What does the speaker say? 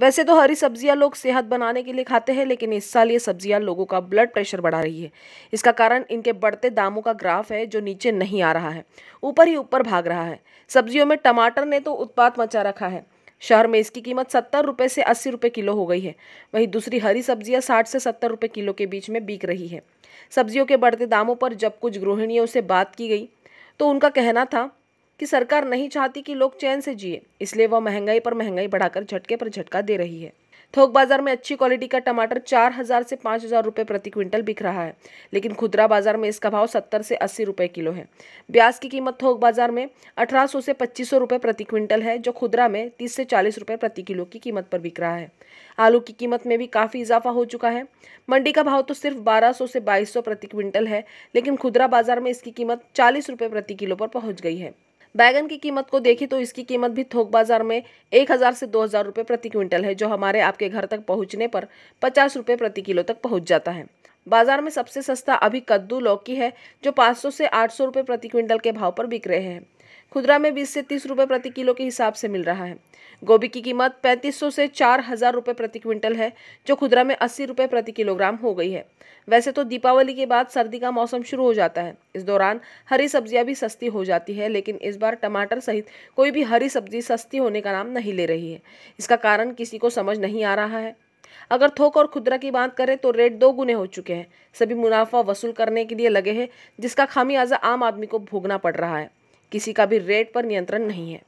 वैसे तो हरी सब्जियां लोग सेहत बनाने के लिए खाते हैं लेकिन इस साल ये सब्जियां लोगों का ब्लड प्रेशर बढ़ा रही है इसका कारण इनके बढ़ते दामों का ग्राफ है जो नीचे नहीं आ रहा है ऊपर ही ऊपर भाग रहा है सब्जियों में टमाटर ने तो उत्पाद मचा रखा है शहर में इसकी कीमत सत्तर रुपये से अस्सी रुपये किलो हो गई है वहीं दूसरी हरी सब्जियां साठ से सत्तर रुपये किलो के बीच में बिक रही है सब्जियों के बढ़ते दामों पर जब कुछ गृहिणियों से बात की गई तो उनका कहना था कि सरकार नहीं चाहती कि लोग चैन से जिए इसलिए वह महंगाई पर महंगाई बढ़ाकर झटके पर झटका दे रही है थोक बाजार में अच्छी क्वालिटी का टमाटर चार हजार से पाँच हजार रुपये प्रति क्विंटल बिक रहा है लेकिन खुदरा बाजार में इसका भाव सत्तर से अस्सी रुपये किलो है ब्याज की कीमत थोक बाजार में अठारह सौ से पच्चीस सौ रुपये प्रति क्विंटल है जो खुदरा में तीस से चालीस रुपये प्रति किलो की कीमत पर बिक रहा है आलू की कीमत में भी काफ़ी इजाफा हो चुका है मंडी का भाव तो सिर्फ बारह सौ से बाईस सौ प्रति क्विंटल है लेकिन खुदरा बाजार में इसकी कीमत चालीस रुपये प्रति किलो पर पहुंच गई है बैगन की कीमत को देखें तो इसकी कीमत भी थोक बाजार में एक हज़ार से दो हज़ार रुपये प्रति क्विंटल है जो हमारे आपके घर तक पहुँचने पर पचास रुपये प्रति किलो तक पहुँच जाता है बाजार में सबसे सस्ता अभी कद्दू लौकी है जो 500 से 800 रुपए प्रति क्विंटल के भाव पर बिक रहे हैं खुदरा में बीस से तीस रुपये प्रति किलो के हिसाब से मिल रहा है गोभी की कीमत पैंतीस सौ से चार हज़ार रुपये प्रति क्विंटल है जो खुदरा में अस्सी रुपए प्रति किलोग्राम हो गई है वैसे तो दीपावली के बाद सर्दी का मौसम शुरू हो जाता है इस दौरान हरी सब्जियां भी सस्ती हो जाती है लेकिन इस बार टमाटर सहित कोई भी हरी सब्जी सस्ती होने का नाम नहीं ले रही है इसका कारण किसी को समझ नहीं आ रहा है अगर थोक और खुदरा की बात करें तो रेट दो गुने हो चुके हैं सभी मुनाफा वसूल करने के लिए लगे हैं जिसका खामियाजा आम आदमी को भोगना पड़ रहा है किसी का भी रेट पर नियंत्रण नहीं है